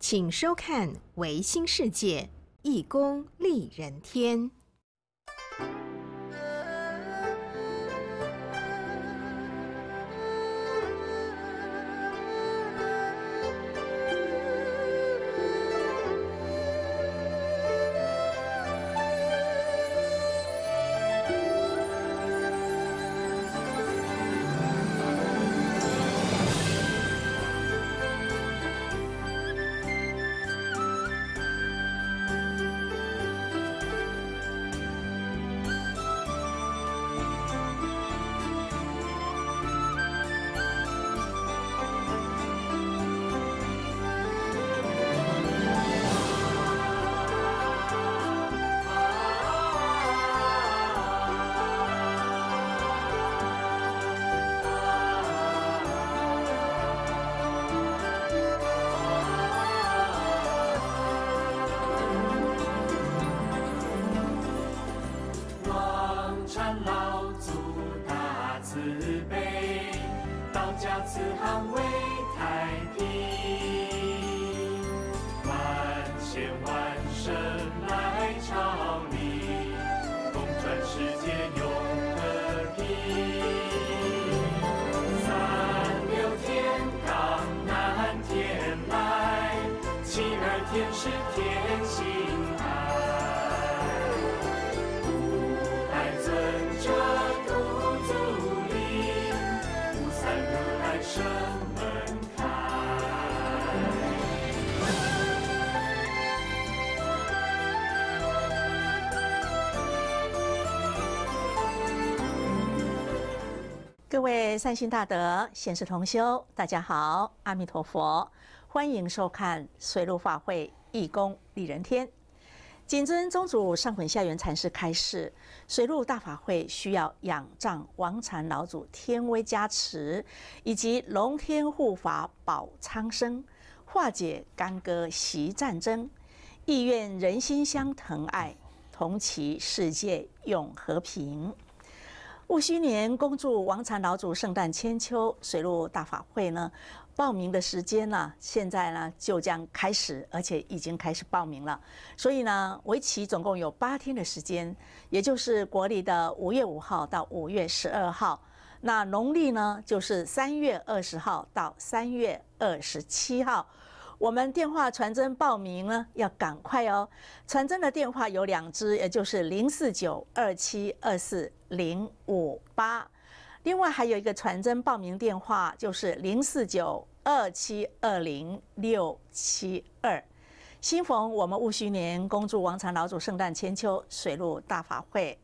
请收看《维新世界》，义工利人天。各位善心大德，现世同修，大家好，阿弥陀佛，欢迎收看水陆法会，义工利人天。谨遵宗主上本下元禅师开示：水陆大法会需要仰仗王禅老祖天威加持，以及龙天护法保苍生，化解干戈息战争，意愿人心相疼爱，同祈世界永和平。戊戌年恭祝王禅老祖圣诞千秋水陆大法会呢，报名的时间呢，现在呢就将开始，而且已经开始报名了。所以呢，为期总共有八天的时间，也就是国历的五月五号到五月十二号，那农历呢就是三月二十号到三月二十七号。我们电话传真报名呢，要赶快哦。传真的电话有两支，也就是零四九二七二四零五八，另外还有一个传真报名电话，就是零四九二七二零六七二。新逢我们戊戌年，恭祝王禅老祖圣诞千秋，水陆大法会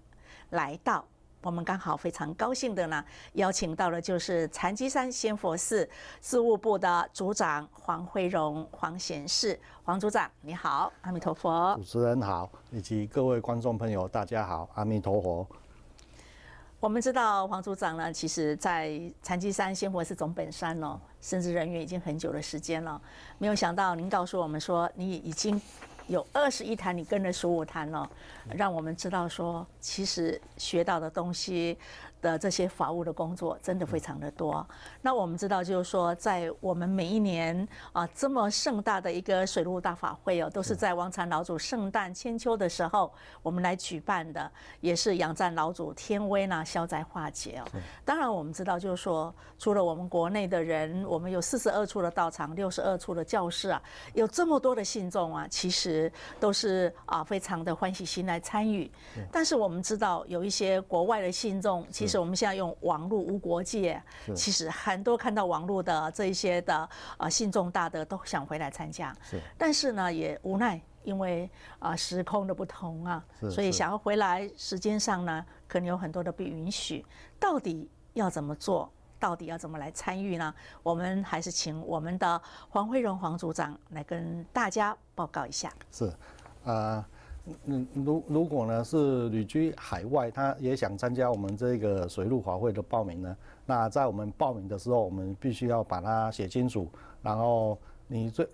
来到。我们刚好非常高兴的呢，邀请到了就是禅寂山仙佛寺事务部的组长黄慧荣黄贤士黄组长你好，阿弥陀佛，主持人好，以及各位观众朋友大家好，阿弥陀佛。我们知道黄组长呢，其实在禅寂山仙佛寺总本山哦，甚至人员已经很久的时间了，没有想到您告诉我们说你已经。有二十一坛，你跟着十五坛了，让我们知道说，其实学到的东西。的这些法务的工作真的非常的多。那我们知道，就是说，在我们每一年啊，这么盛大的一个水陆大法会哦，都是在王禅老祖圣诞千秋的时候，我们来举办的，也是仰赞老祖天威呐，消灾化解哦。当然，我们知道，就是说，除了我们国内的人，我们有四十二处的道场，六十二处的教室啊，有这么多的信众啊，其实都是啊，非常的欢喜心来参与。但是我们知道，有一些国外的信众，其其实我们现在用网络无国界，其实很多看到网络的这一些的啊信众大的都想回来参加，但是呢也无奈，因为啊时空的不同啊，所以想要回来时间上呢可能有很多的不允许。到底要怎么做？到底要怎么来参与呢？我们还是请我们的黄辉荣黄组长来跟大家报告一下。是，呃。嗯，如如果呢是旅居海外，他也想参加我们这个水陆华会的报名呢，那在我们报名的时候，我们必须要把它写清楚，然后你最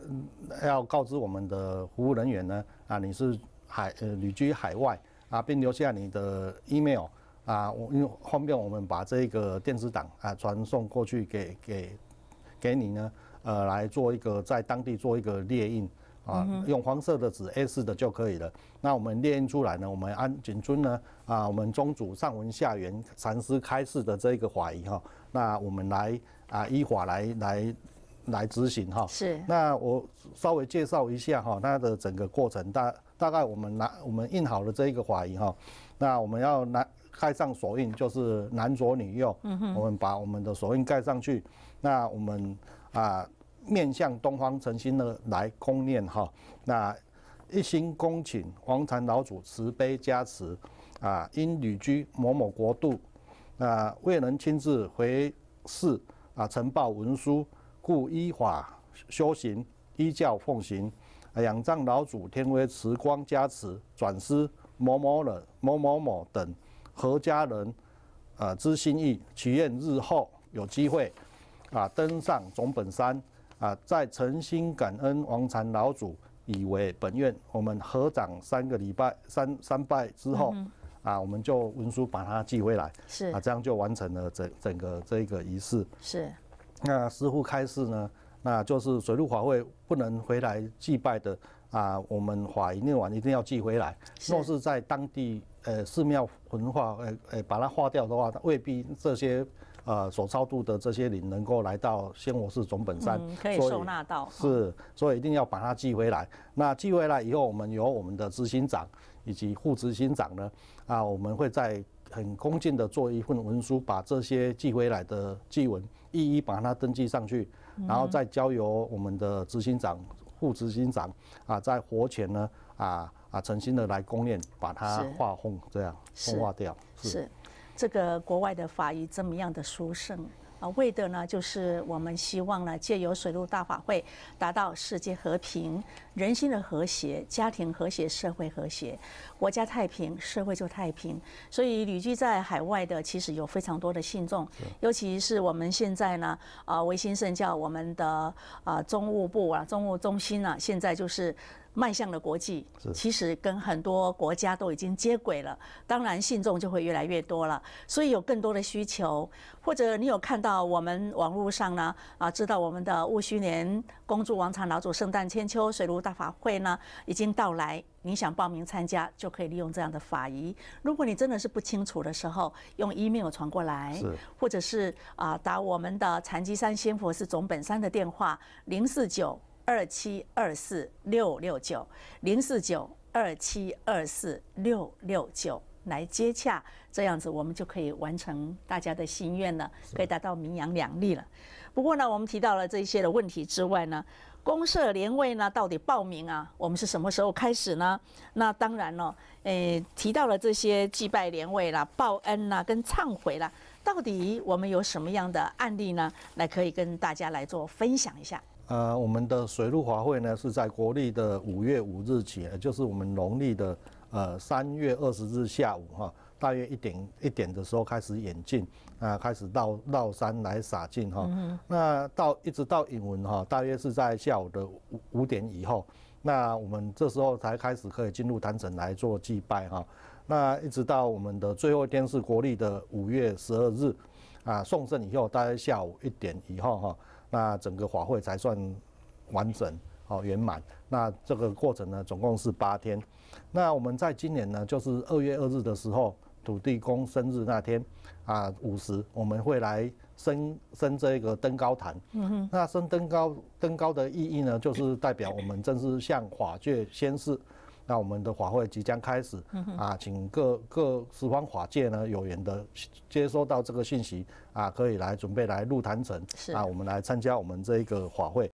要告知我们的服务人员呢，啊你是海呃旅居海外啊，并留下你的 email 啊，我因为方便我们把这个电子档啊传送过去给给给你呢，呃来做一个在当地做一个列印。啊，用黄色的纸 A 四的就可以了。那我们列印出来呢？我们按谨遵呢啊，我们宗主上文下元禅师开示的这一个法仪哈。那我们来啊，依法来来来执行哈。是。那我稍微介绍一下哈，它的整个过程大大概我们拿我们印好了这一个法仪哈，那我们要拿。盖上手印，就是男左女右。嗯我们把我们的手印盖上去。那我们啊。面向东方，诚心的来供念哈。那一心恭请黄禅老祖慈悲加持啊，因旅居某某国度，啊未能亲自回寺啊呈报文书，故依法修行，依教奉行，仰仗老祖天威慈光加持，转师某某人某某某等合家人，啊之心意，祈愿日后有机会啊登上总本山。啊，在诚心感恩王禅老祖，以为本院我们合掌三个礼拜三三拜之后，啊，我们就文书把它寄回来，是啊，这样就完成了整整个这个仪式。是，那师傅开示呢，那就是水陆法会不能回来祭拜的啊，我们法一念完一定要寄回来。若是在当地呃寺庙焚化，呃呃把它化掉的话，未必这些。呃，所超度的这些灵能够来到仙湖寺总本山，可以收纳到，是，所以一定要把它寄回来。那寄回来以后，我们由我们的执行长以及副执行长呢，啊，我们会在。很恭敬的做一份文书，把这些寄回来的祭文一一把它登记上去，然后再交由我们的执行长、副执行长啊，在活前呢，啊啊诚心的来供念，把它化红这样，风化掉，是。这个国外的法语这么样的殊胜啊，为的呢，就是我们希望呢，借由水陆大法会，达到世界和平、人心的和谐、家庭和谐、社会和谐、国家太平，社会就太平。所以旅居在海外的，其实有非常多的信众，尤其是我们现在呢，啊，维新圣教，我们的啊，中务部啊，中务中心啊，现在就是。迈向了国际，其实跟很多国家都已经接轨了，当然信众就会越来越多了，所以有更多的需求。或者你有看到我们网络上呢，啊，知道我们的戊戌年公祝王朝老祖圣诞千秋水陆大法会呢已经到来，你想报名参加就可以利用这样的法仪。如果你真的是不清楚的时候，用 email 传过来，或者是啊打我们的禅机山仙佛寺总本山的电话零四九。二七二四六六九零四九二七二四六六九来接洽，这样子我们就可以完成大家的心愿了，可以达到名扬两利了。不过呢，我们提到了这些的问题之外呢，公社联位呢到底报名啊，我们是什么时候开始呢？那当然了，诶，提到了这些祭拜联位啦、报恩啦、跟忏悔啦，到底我们有什么样的案例呢？来可以跟大家来做分享一下。呃，我们的水陆华会呢，是在国历的五月五日起，也就是我们农历的呃三月二十日下午哈，大约一点一点的时候开始演进，啊，开始绕绕山来撒进哈，那到一直到引文哈，大约是在下午的五五点以后，那我们这时候才开始可以进入坛城来做祭拜哈，那一直到我们的最后一天是国历的五月十二日，啊，送圣以后，大约下午一点以后哈。那整个法会才算完整，好圆满。那这个过程呢，总共是八天。那我们在今年呢，就是二月二日的时候，土地公生日那天，啊，午时我们会来升升这个登高坛。嗯哼。那升登高登高的意义呢，就是代表我们正式向法界宣誓。那我们的法会即将开始，啊，请各各四方法界呢有缘的接收到这个信息啊，可以来准备来入坛城，啊，我们来参加我们这一个法会。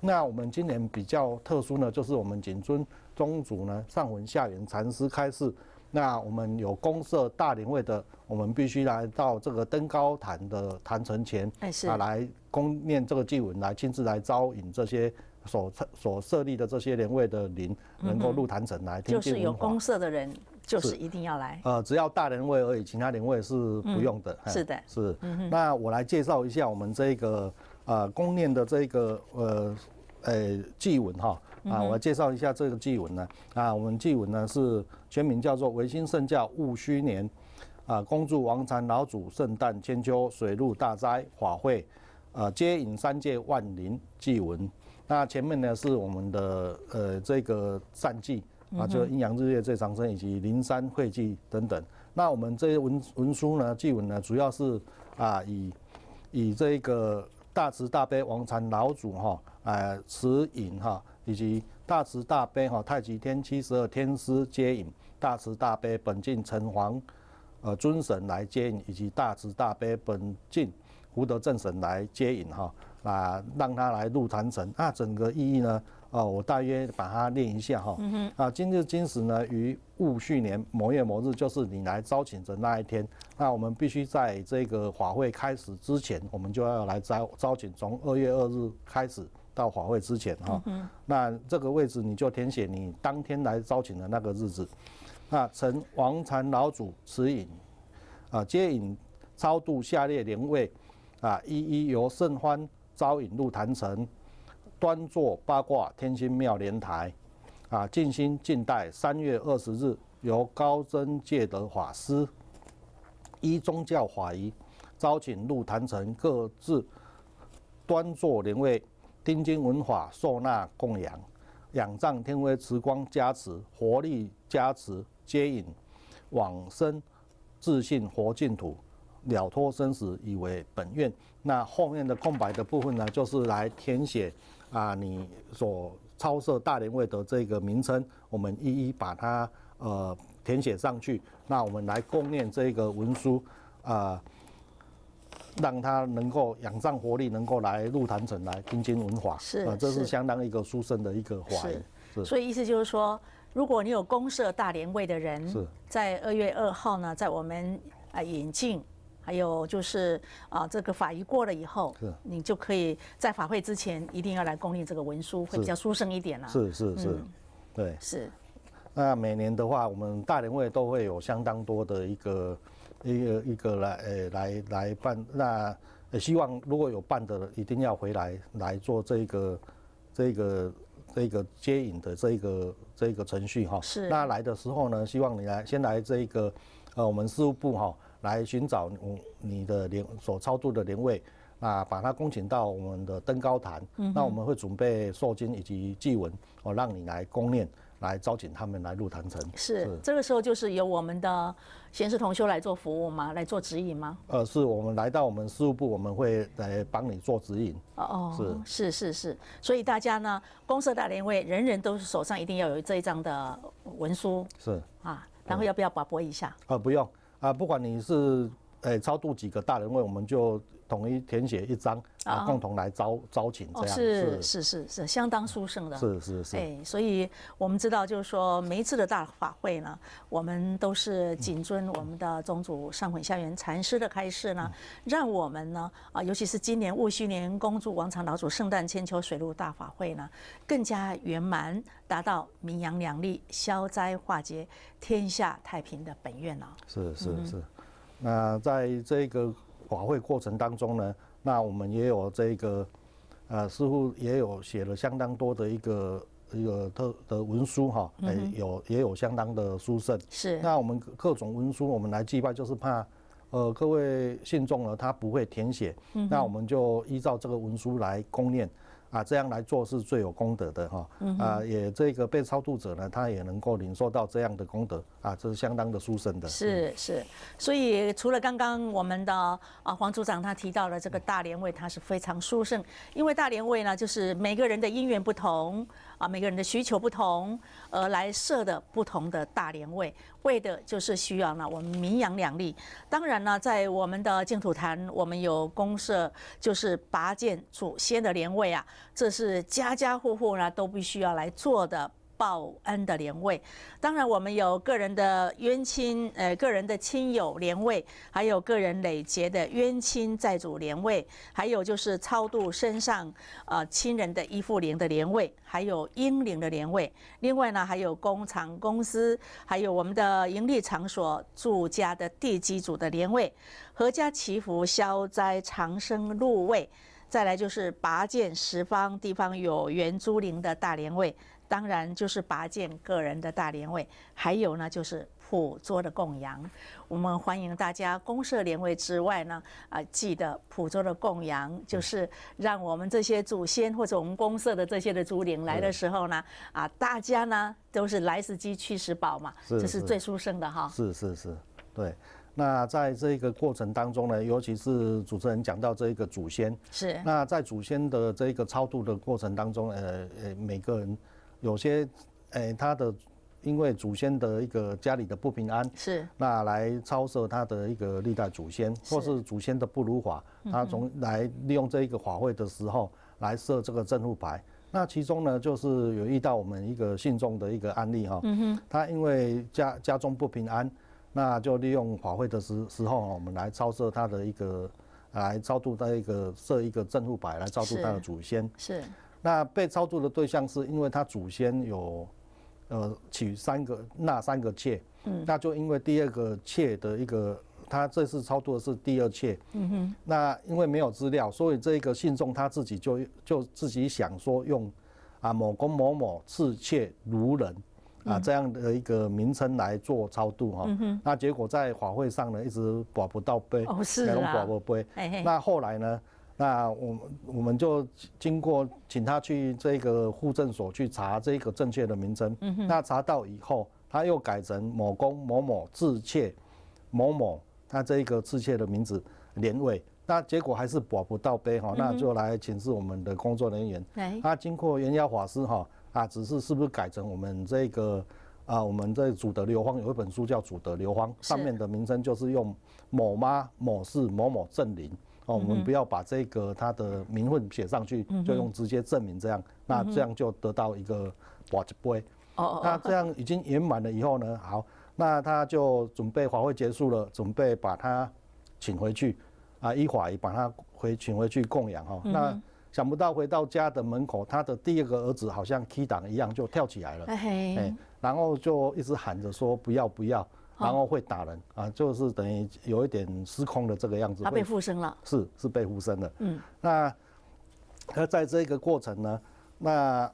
那我们今年比较特殊呢，就是我们谨遵宗主呢上文下元禅师开示。那我们有公社大灵位的，我们必须来到这个登高坛的坛城前，啊，来供念这个祭文，来亲自来招引这些所设所设立的这些灵位的灵，能够入坛城来。就是有公社的人，就是一定要来。呃，只要大灵位而已，其他灵位是不用的。是的，是。那我来介绍一下我们这个呃供念的这个呃呃祭文哈。啊，我介绍一下这个祭文呢。啊，我们祭文呢是全名叫做《维新圣教戊戌年》，啊，恭祝王禅老祖圣诞千秋，水陆大灾法会，呃，接引三界万灵祭文。那前面呢是我们的呃这个善祭，啊，就阴阳日月最长生以及灵山会祭等等。那我们这些文文书呢，祭文呢主要是啊以以这个大慈大悲王禅老祖哈，啊，慈引哈。以及大慈大悲哈，太极天七十二天师接引大慈大悲本境城隍，呃尊神来接引，以及大慈大悲本境福德正神来接引哈啊，让他来入坛城。那整个意义呢？哦，我大约把它念一下哈。啊，今日今时呢，于戊戌年某月某日，就是你来招请的那一天。那我们必须在这个法会开始之前，我们就要来招招请，从二月二日开始。到法会之前哈，那这个位置你就填写你当天来招请的那个日子。那承王禅老祖持引，啊接引超度下列灵位，啊一一由圣欢招引入坛城，端坐八卦天心庙莲台，啊静心静待三月二十日由高僧戒德法师依宗教法仪招请入坛城各自端坐灵位。天经文法受纳供养，仰仗天威慈光加持，活力加持接引往生，自信佛净土，了脱生死以为本愿。那后面的空白的部分呢，就是来填写啊，你所超设大连位的这个名称，我们一一把它呃填写上去。那我们来供念这个文书啊。让他能够仰仗活力，能够来入坛城来听经闻法，是这是相当一个书生的一个法仪。所以意思就是说，如果你有公社大连位的人，在二月二号呢，在我们啊引进，还有就是啊这个法仪过了以后，是，你就可以在法会之前一定要来供立这个文书，会比较书生一点了。是是是，对，是。那每年的话，我们大连位都会有相当多的一个。一个一个来，诶来来办，那希望如果有办的，一定要回来来做这个这个这个接引的这个这个程序哈。是。那来的时候呢，希望你来先来这个，呃，我们事务部哈，来寻找你你的灵所操作的灵位，那把它供请到我们的登高坛，那我们会准备寿经以及祭文，我让你来供念。来招请他们来入坛城，是这个时候就是由我们的闲时同修来做服务吗？来做指引吗？呃，是我们来到我们事务部，我们会来帮你做指引。哦哦，是是是是，所以大家呢，公社大仁位，人人都是手上一定要有这一张的文书。是啊，然后要不要把播一下？呃，不用啊，不管你是诶超度几个大人位，我们就。统一填写一张啊，共同来招招请这样是是是是相当殊胜的，是是是哎，所以我们知道就是说每一次的大法会呢，我们都是谨遵我们的宗主上混下元禅师的开示呢，让我们呢啊，尤其是今年戊戌年恭祝王常老祖圣诞千秋水陆大法会呢，更加圆满，达到名扬两利、消灾化解、天下太平的本愿呢。是是是，那在这个。法会过程当中呢，那我们也有这个，呃，师傅也有写了相当多的一个一个特的文书哈，哎，有也有相当的书圣。是。那我们各种文书，我们来祭拜，就是怕，呃，各位信众呢他不会填写，那我们就依照这个文书来供念。啊，这样来做是最有功德的哈。啊，也这个被超度者呢，他也能够领受到这样的功德啊，这是相当的殊胜的。是是，所以除了刚刚我们的啊黄组长他提到了这个大连位，他是非常殊胜，因为大连位呢，就是每个人的因缘不同。啊，每个人的需求不同，而来设的不同的大年位，为的就是需要呢，我们民扬两利。当然呢，在我们的净土坛，我们有公社，就是拔剑祖先的年位啊，这是家家户户呢都必须要来做的。报恩的莲位，当然我们有个人的冤亲，呃，个人的亲友莲位，还有个人累结的冤亲债主莲位，还有就是超度身上啊亲人的依附灵的莲位，还有英灵的莲位。另外呢，还有工厂、公司，还有我们的盈利场所、住家的地基主的莲位，合家祈福、消灾、长生入位。再来就是拔剑十方地方有圆珠灵的大莲位。当然就是拔剑个人的大连位，还有呢就是普桌的供养。我们欢迎大家公社连位之外呢，啊记得普桌的供养，就是让我们这些祖先或者我们公社的这些的族灵来的时候呢，啊大家呢都是来时金去时宝嘛，这是最殊胜的哈。是是是，对。那在这个过程当中呢，尤其是主持人讲到这一个祖先，是那在祖先的这个超度的过程当中，呃呃每个人。有些，诶，他的因为祖先的一个家里的不平安，是，那来超设他的一个历代祖先，或是祖先的不如法，他从来利用这一个法会的时候来设这个正副牌。那其中呢，就是有遇到我们一个信众的一个案例哈，他因为家家中不平安，那就利用法会的时时候，我们来超设他的一个来超度他一个设一个正副牌来超度他的祖先。是。那被超度的对象是因为他祖先有，呃，娶三个那三个妾，嗯，那就因为第二个妾的一个，他这次超度的是第二妾，嗯哼，那因为没有资料，所以这个信众他自己就就自己想说用，啊，某公某某次妾如人，啊这样的一个名称来做超度哈，嗯那结果在法会上呢一直保不到碑，哦是啊，保不到碑，那后来呢？那我们我们就经过请他去这个户政所去查这个正确的名称，那查到以后他又改成某公某某自妾某某，他这一个自妾的名字年尾。那结果还是保不到碑哈，那就来请示我们的工作人员，那经过元家法师哈啊指示是不是改成我们这个啊我们这主德流芳有一本书叫主德流芳，上面的名称就是用某妈某氏某某正林。哦，我们不要把这个他的名份写上去，就用直接证明这样，那这样就得到一个 watch boy。哦哦那这样已经圆满了以后呢？好，那他就准备法会结束了，准备把他请回去啊，一法把他回请回去供养哈。那想不到回到家的门口，他的第二个儿子好像 K 档一样就跳起来了，哎然后就一直喊着说不要不要。然后会打人啊，就是等于有一点失控的这个样子。他被附身了。是是被附身的。嗯，那那在这个过程呢，那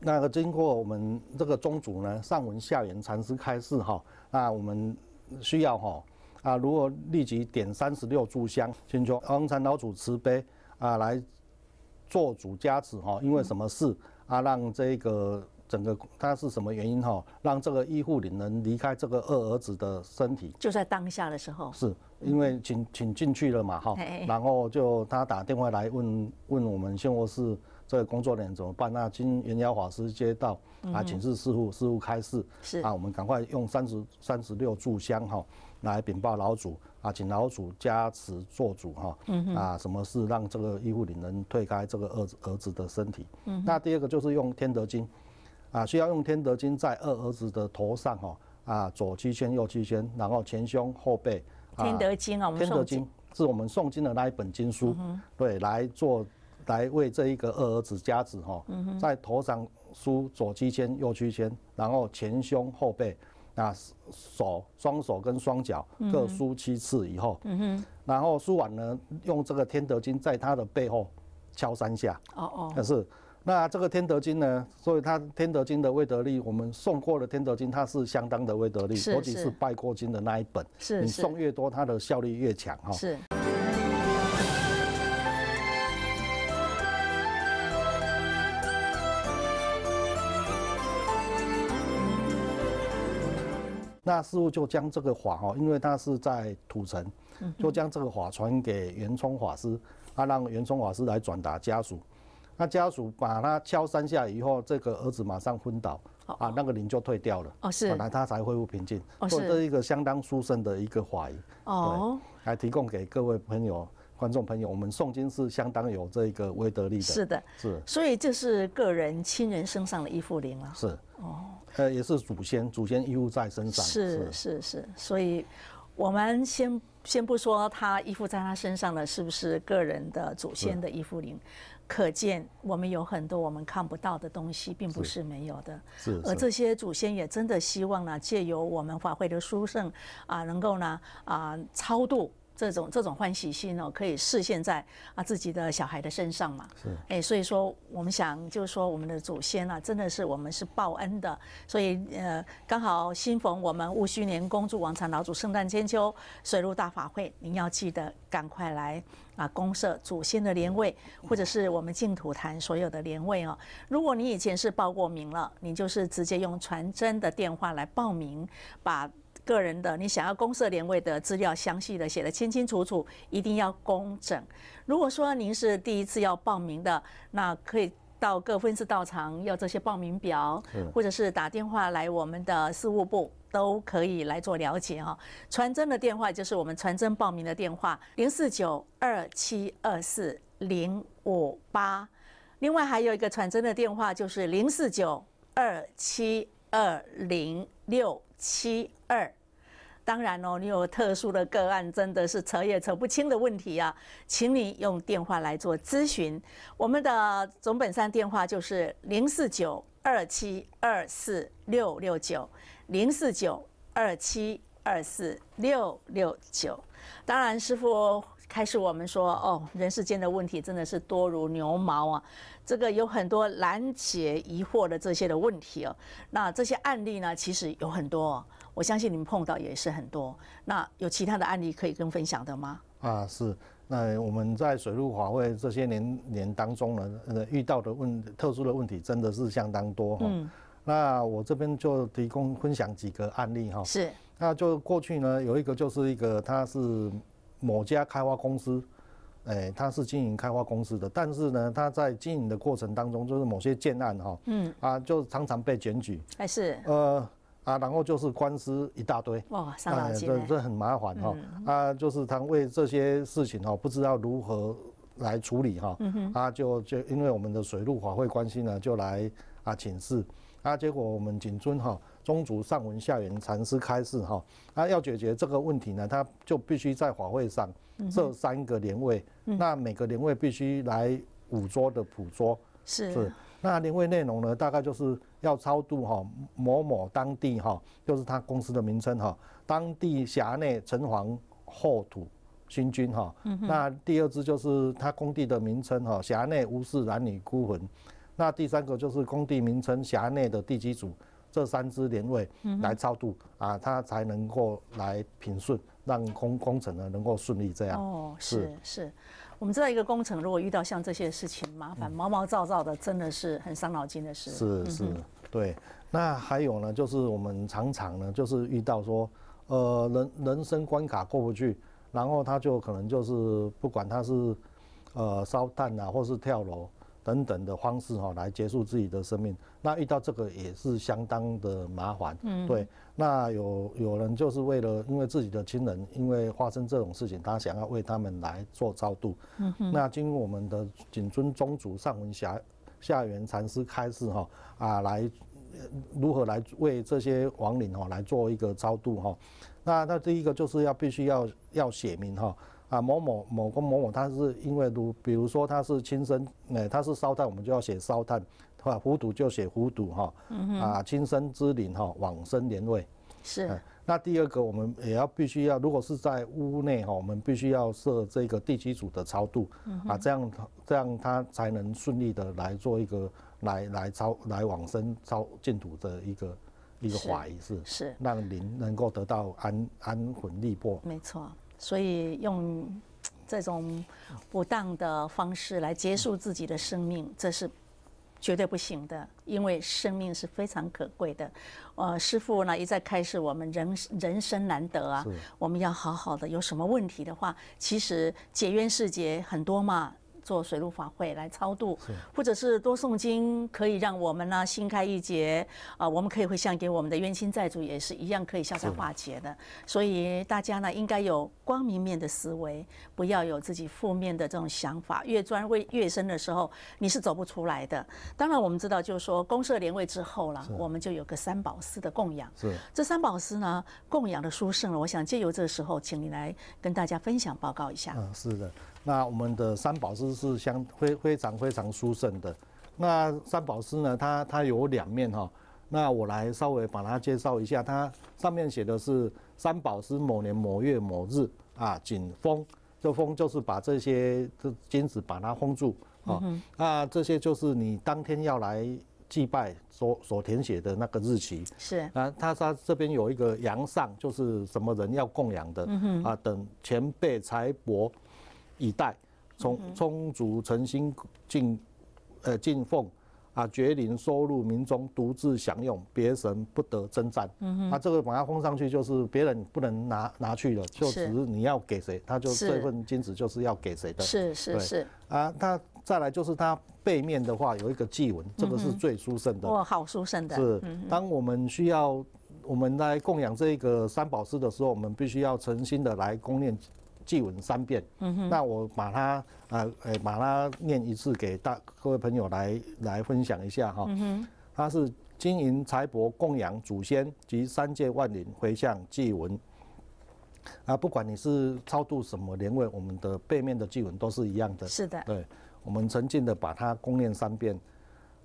那个经过我们这个宗主呢，上文下言禅师开示哈，那我们需要哈啊，如果立即点三十六炷香，请求安禅老祖慈悲啊来做主加持哈，因为什么事啊让这个。整个他是什么原因哈，让这个医护灵能离开这个二儿子的身体？就在当下的时候，是因为请请进去了嘛哈，然后就他打电话来问问我们现和室这个工作人员怎么办？那经元宵法师接到啊，请示师傅，师傅开示是啊，我们赶快用三十三十六炷香哈，来禀报老祖啊，请老祖加持做主哈，嗯啊，什么事让这个医护灵能退开这个二儿子的身体？嗯，那第二个就是用天德经。啊，需要用《天德经》在二儿子的头上哈啊，左七圈，右七圈，然后前胸后背，《啊、天德经》啊，我们《天德经》是我们诵经的那一本经书，对，来做，来为这一个二儿子加持哈，在头上梳左七圈，右七圈，然后前胸后背，啊，手双手跟双脚各梳七次以后，嗯然后梳完呢，用这个《天德经》在他的背后敲三下，哦哦，那是。那这个天德经呢？所以它天德经的威德力，我们送过了天德经，它是相当的威德力，尤其是拜过经的那一本。是，你送越多，它的效力越强哈。是。那师傅就将这个法哦，因为它是在土城，就将这个法传给圆冲法师，他让圆冲法师来转达家属。那家属把他敲三下以后，这个儿子马上昏倒，啊，那个灵就退掉了。哦，是，本来他才恢复平静。哦，是。做这一个相当殊胜的一个法疑，哦。来提供给各位朋友、观众朋友，我们诵经是相当有这个威德力的。是的，是。所以这是个人亲人身上的一副灵啊。是。哦。呃，也是祖先祖先依附在身上。是是是。所以，我们先先不说他依附在他身上的是不是个人的祖先的依附灵。可见，我们有很多我们看不到的东西，并不是没有的。而这些祖先也真的希望呢，借由我们法会的书圣啊，能够呢啊超度。这种这种欢喜心哦，可以视现在啊自己的小孩的身上嘛。是，哎，所以说我们想就是说我们的祖先啊，真的是我们是报恩的。所以呃，刚好新逢我们戊戌年公祝王禅老祖圣诞千秋水陆大法会，您要记得赶快来啊公社祖先的年位，或者是我们净土坛所有的年位哦。如果你以前是报过名了，你就是直接用传真、的电话来报名，把。个人的，你想要公社联位的资料，详细的写的清清楚楚，一定要工整。如果说您是第一次要报名的，那可以到各分社到场要这些报名表，或者是打电话来我们的事务部，都可以来做了解哈。传真的电话就是我们传真报名的电话，零四九二七二四零五八，另外还有一个传真的电话就是零四九二七二零六。七二，当然哦，你有特殊的个案，真的是扯也扯不清的问题啊，请你用电话来做咨询。我们的总本山电话就是零四九二七二四六六九，零四九二七二四六六九。当然，师傅开始我们说哦，人世间的问题真的是多如牛毛啊，这个有很多难解疑惑的这些的问题哦。那这些案例呢，其实有很多，我相信你们碰到也是很多。那有其他的案例可以跟分享的吗？啊，是。那我们在水陆华会这些年年当中呢，遇到的问特殊的问题真的是相当多哈。嗯。那我这边就提供分享几个案例哈。是。那就过去呢，有一个就是一个他是。某家开发公司，哎，他是经营开发公司的，但是呢，他在经营的过程当中，就是某些建案哈，嗯，啊，就常常被检举，哎是，呃，啊，然后就是官司一大堆，哇，上脑筋，这这很麻烦哈，啊，就是他为这些事情哈，不知道如何来处理哈，嗯哼，啊就就因为我们的水陆法会关系呢，就来啊请示，啊结果我们谨遵哈。宗族上文下缘禅师开示哈，那要解决这个问题呢，他就必须在法会上设三个年位，那每个年位必须来五桌的普桌，是是。那年位内容呢，大概就是要超度哈某某当地哈，就是他公司的名称哈，当地辖内城隍后土新君哈，那第二支就是他工地的名称哈，辖内无事男女孤魂，那第三个就是工地名称辖内的地基组。这三支年位来超度啊，它才能够来平顺，让工工程呢能够顺利这样。哦，是是，我们知道一个工程如果遇到像这些事情麻烦毛毛躁躁的，真的是很伤脑筋的事。是是，对。那还有呢，就是我们常常呢，就是遇到说，呃，人人生关卡过不去，然后他就可能就是不管他是呃烧炭啊，或是跳楼。等等的方式哈，来结束自己的生命，那遇到这个也是相当的麻烦，嗯，对。那有有人就是为了因为自己的亲人，因为发生这种事情，他想要为他们来做超度，嗯嗯。那经我们的谨遵宗祖上文霞下元禅师开示哈啊，来如何来为这些亡灵哈来做一个超度哈。那那第一个就是要必须要要写明哈。啊某某某个某某，他是因为如比如说他是亲生，哎，他是烧炭，我们就要写烧炭，啊，糊涂就写糊涂哈，啊，亲生之灵哈，往生年位是。那第二个我们也要必须要，如果是在屋内哈，我们必须要设这个地基组的超度，啊，这样这样他才能顺利的来做一个来来超来往生超净土的一个一个法仪式，是让灵能够得到安安魂立魄，没错。所以用这种不当的方式来结束自己的生命，这是绝对不行的。因为生命是非常可贵的。呃，师父呢一再开示我们，人人生难得啊，我们要好好的。有什么问题的话，其实解冤释结很多嘛。做水陆法会来超度，或者是多诵经，可以让我们呢心开一结啊。我们可以会向给我们的冤亲债主也是一样可以消灾化解的。所以大家呢应该有光明面的思维，不要有自己负面的这种想法。越钻位越深的时候，你是走不出来的。当然我们知道，就是说公社联位之后了，我们就有个三宝司的供养。这三宝司呢供养的殊胜了，我想借由这个时候，请你来跟大家分享报告一下。嗯，是的。那我们的三宝师是相非非常非常殊胜的。那三宝师呢，它它有两面哈。那我来稍微把它介绍一下。它上面写的是三宝师某年某月某日啊，谨封。这封就是把这些这金子把它封住啊。那这些就是你当天要来祭拜所所填写的那个日期。是。那他他这边有一个阳上，就是什么人要供养的啊？等前辈财帛。以待，充充足诚心敬，呃敬奉，啊绝灵收入民中独自享用，别神不得征占。嗯哼，那这个把它封上去，就是别人不能拿拿去了，就只是你要给谁，他就这份金子就是要给谁的。是是是啊，他再来就是他背面的话有一个祭文，这个是最殊胜的。哇，好殊胜的。是，当我们需要我们来供养这个三宝寺的时候，我们必须要诚心的来供念。祭文三遍，嗯哼，那我把它，呃，呃，把它念一次给大各位朋友来来分享一下哈，嗯哼，它是经营财帛供养祖先及三界万灵回向祭文，啊，不管你是超度什么年位，我们的背面的祭文都是一样的，是的，对，我们沉浸的把它供念三遍，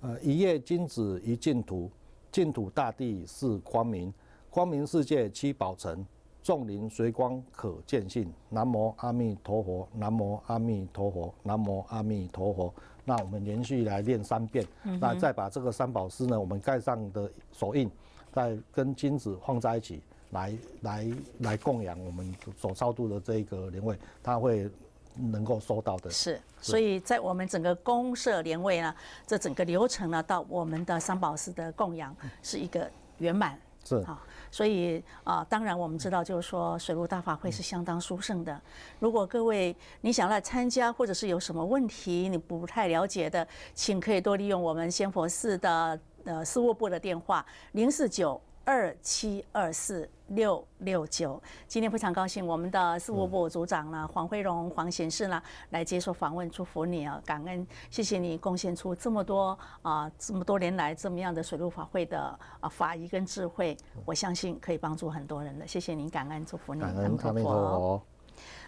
呃，一叶金子一净土，净土大地是光明，光明世界七宝城。众灵随光可见性，南无阿弥陀佛，南无阿弥陀佛，南无阿弥陀佛。那我们连续来念三遍，那再把这个三宝师呢，我们盖上的手印，再跟金子放在一起，来来来供养我们所超度的这个灵位，他会能够收到的。是，所以在我们整个公社灵位呢，这整个流程呢，到我们的三宝师的供养是一个圆满。是啊，所以啊，当然我们知道，就是说水陆大法会是相当殊胜的。如果各位你想来参加，或者是有什么问题你不太了解的，请可以多利用我们仙佛寺的呃事务部的电话零四九。二七二四六六九，今天非常高兴，我们的事务部组长呢黄辉荣、黄贤士呢来接受访问，祝福你啊，感恩，谢谢你贡献出这么多啊，这么多年来这么样的水陆法会的啊法医跟智慧，我相信可以帮助很多人的，谢谢您，感恩，祝福你，阿弥陀佛。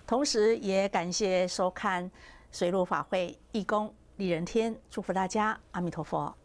同时也感谢收看水陆法会义工李仁天，祝福大家，阿弥陀佛。